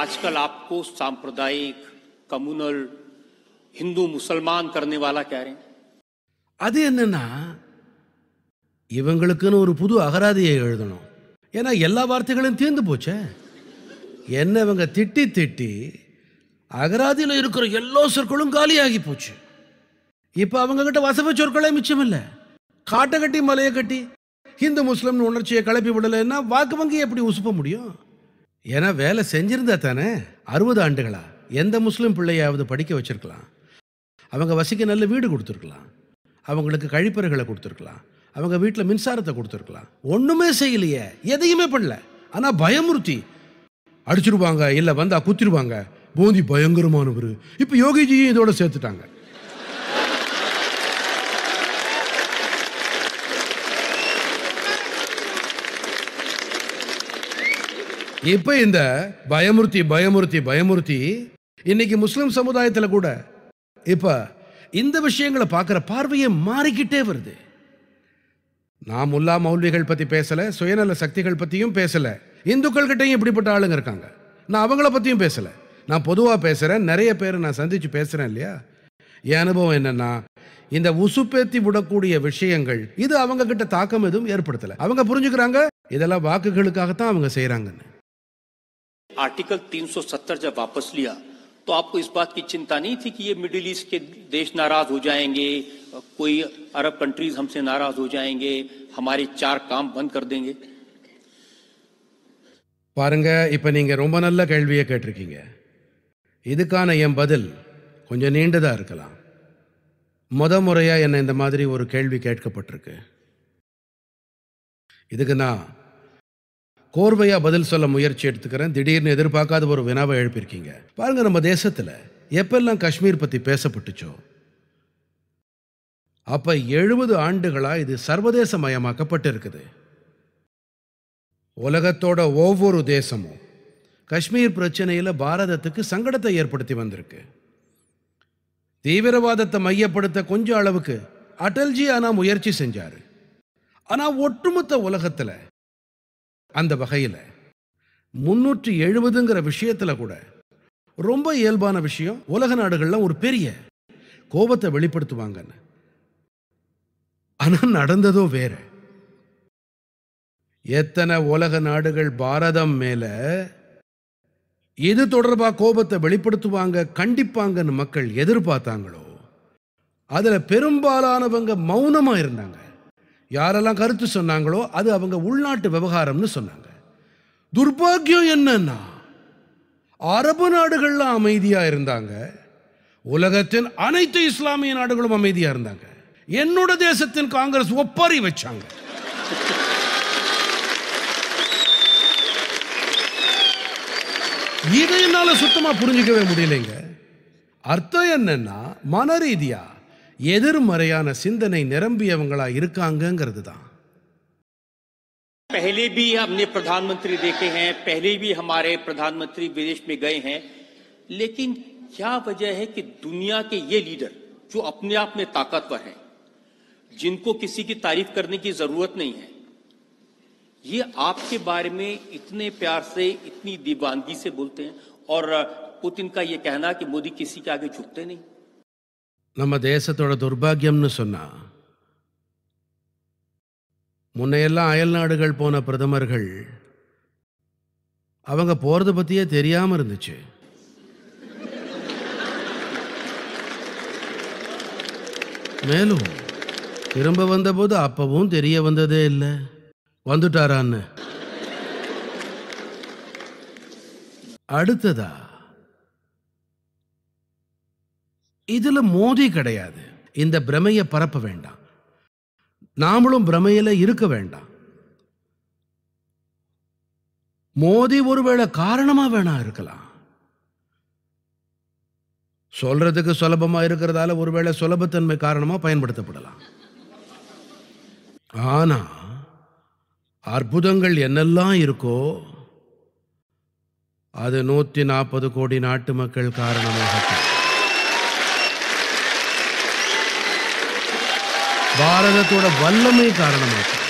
आजकल आपको सांप्रदायिक कम्युनल हिंदू मुसलमान करने वाला कह रहे हैं அது என்னன்னா இவங்களுக்குன்னு ஒரு புது அகராதியை எழுதணும் ஏன்னா எல்லா வார்த்தைகளும் தீர்ந்து போச்சே என்ன இவங்க திட்டி திட்டி அகராதியில் இருக்கிற எல்லா சொற்களும் காலியாகி போச்சு இப்போ அவங்கக்கிட்ட வசவ சொற்களே மிச்சம் இல்லை காட்டை கட்டி மலையை கட்டி இந்து முஸ்லீம்னு உணர்ச்சியை கிளப்பி விடலைன்னா வாக்கு வங்கி எப்படி உசுப்ப முடியும் ஏன்னா வேலை செஞ்சிருந்தா தானே அறுபது ஆண்டுகளா எந்த முஸ்லீம் பிள்ளையாவது படிக்க வச்சிருக்கலாம் அவங்க வசிக்க நல்ல வீடு கொடுத்துருக்கலாம் அவங்களுக்கு கழிப்பறைகளை கொடுத்துருக்கலாம் அவங்க வீட்டில் மின்சாரத்தை கொடுத்துருக்கலாம் ஒன்றுமே செய்யலையே எதையுமே பண்ணல ஆனால் பயமுறுத்தி அடிச்சிருவாங்க இல்லை வந்தால் குத்திருவாங்க போந்தி பயங்கரமானவர் இப்போ யோகிஜியும் இதோட சேர்த்துட்டாங்க இப்போ இந்த பயமுறுத்தி பயமுறுத்தி பயமுறுத்தி இன்னைக்கு முஸ்லிம் சமுதாயத்தில் கூட இப்போ இந்த விஷயங்களை பார்க்குற பார்வையே மாறிக்கிட்டே வருது நாம் உல்லா மௌல்விகள் பற்றி பேசலை சுயநல சக்திகள் பற்றியும் பேசலை இந்துக்கள் கிட்டையும் இப்படிப்பட்ட ஆளுங்க இருக்காங்க நான் அவங்கள பற்றியும் பேசலை நான் பொதுவாக பேசுகிறேன் நிறைய பேர் நான் சந்தித்து பேசுகிறேன் இல்லையா என் அனுபவம் என்னென்னா இந்த உசுப்பேத்தி விடக்கூடிய விஷயங்கள் இது அவங்க கிட்ட தாக்கம் எதுவும் ஏற்படுத்தலை அவங்க புரிஞ்சுக்கிறாங்க இதெல்லாம் வாக்குகளுக்காகத்தான் அவங்க செய்கிறாங்கன்னு आर्टिकल 370 जब वापस लिया तो आपको इस बात की चिंता नहीं थी कि ये मिडिल ईस्ट के देश नाराज हो जाएंगे कोई अरब कंट्रीज हमसे नाराज हो जाएंगे हमारे चार काम बंद कर देंगे பாருங்க இப்போ நீங்கள் ரொம்ப நல்ல கேள்வியை கேட்டிருக்கீங்க இதுக்கான என் பதில் கொஞ்சம் நீண்டதாக இருக்கலாம் முத முறையாக என்னை இந்த மாதிரி ஒரு கேள்வி கேட்கப்பட்டிருக்கு இதுக்கு நான் கோர்வையாக பதில் சொல்ல முயற்சி எடுத்துக்கிறேன் திடீர்னு எதிர்பார்க்காத ஒரு வினாவை எழுப்பியிருக்கீங்க பாருங்கள் நம்ம தேசத்தில் எப்பெல்லாம் காஷ்மீர் பற்றி பேசப்பட்டுச்சோ அப்போ எழுபது ஆண்டுகளாக இது சர்வதேச மயமாக்கப்பட்டிருக்குது உலகத்தோட ஒவ்வொரு தேசமும் காஷ்மீர் பிரச்சனையில் பாரதத்துக்கு சங்கடத்தை ஏற்படுத்தி வந்திருக்கு தீவிரவாதத்தை மையப்படுத்த கொஞ்சம் அளவுக்கு அடல்ஜி ஆனால் முயற்சி செஞ்சார் ஆனால் ஒட்டுமொத்த உலகத்தில் அந்த வகையில் முன்னூற்றி எழுபதுங்கிற விஷயத்தில் கூட ரொம்ப இயல்பான விஷயம் உலக நாடுகள்லாம் ஒரு பெரிய கோபத்தை வெளிப்படுத்துவாங்கன்னு ஆனால் நடந்ததோ வேற எத்தனை உலக நாடுகள் பாரதம் மேல எது தொடர்பாக கோபத்தை வெளிப்படுத்துவாங்க கண்டிப்பாங்கன்னு மக்கள் எதிர்பார்த்தாங்களோ அதில் பெரும்பாலானவங்க மௌனமாக இருந்தாங்க யாரெல்லாம் கருத்து சொன்னாங்களோ அது அவங்க உள்நாட்டு விவகாரம்னு சொன்னாங்க துர்பாக்கியம் என்னன்னா அரபு நாடுகள்லாம் அமைதியாக இருந்தாங்க உலகத்தின் அனைத்து இஸ்லாமிய நாடுகளும் அமைதியாக இருந்தாங்க என்னோட தேசத்தின் காங்கிரஸ் ஒப்பாரி வச்சாங்க இதை என்னால் சுத்தமாக புரிஞ்சிக்கவே முடியலைங்க அர்த்தம் என்னன்னா மன ரீதியாக எதிர்மறையான சிந்தனை நிரம்பியவங்களா இருக்காங்கங்கிறது தான் पहले भी हमने प्रधानमंत्री देखे हैं पहले भी हमारे प्रधानमंत्री विदेश में गए हैं लेकिन क्या वजह है कि दुनिया के ये लीडर जो अपने आप में ताकतवर हैं जिनको किसी की तारीफ करने की जरूरत नहीं है ये आपके बारे में इतने प्यार से इतनी दीवानगी से बोलते हैं और पुतिन का ये कहना कि मोदी किसी के आगे झुकते नहीं நம்ம தேசத்தோட துர்பாகியம்னு சொன்னால் முன்னையெல்லாம் அயல் நாடுகள் போன பிரதமர்கள் அவங்க போகிறத பற்றியே தெரியாமல் இருந்துச்சு மேலும் திரும்ப வந்தபோது அப்பவும் தெரிய வந்ததே இல்லை வந்துட்டாரான்னு அடுத்ததா இதில் மோதி கிடையாது இந்த பிரமையை பரப்ப வேண்டாம் நாமளும் பிரமையில் இருக்க வேண்டாம் மோதி ஒருவேளை காரணமாக வேணா இருக்கலாம் சொல்றதுக்கு சுலபமாக இருக்கிறதால ஒருவேளை சுலபத்தன்மை காரணமாக பயன்படுத்தப்படலாம் ஆனா அற்புதங்கள் என்னெல்லாம் இருக்கோ அது நூற்றி நாற்பது கோடி நாட்டு மக்கள் காரணமாக ഭാരതത്തോടെ വല്ലമേ കാരണമാക്കും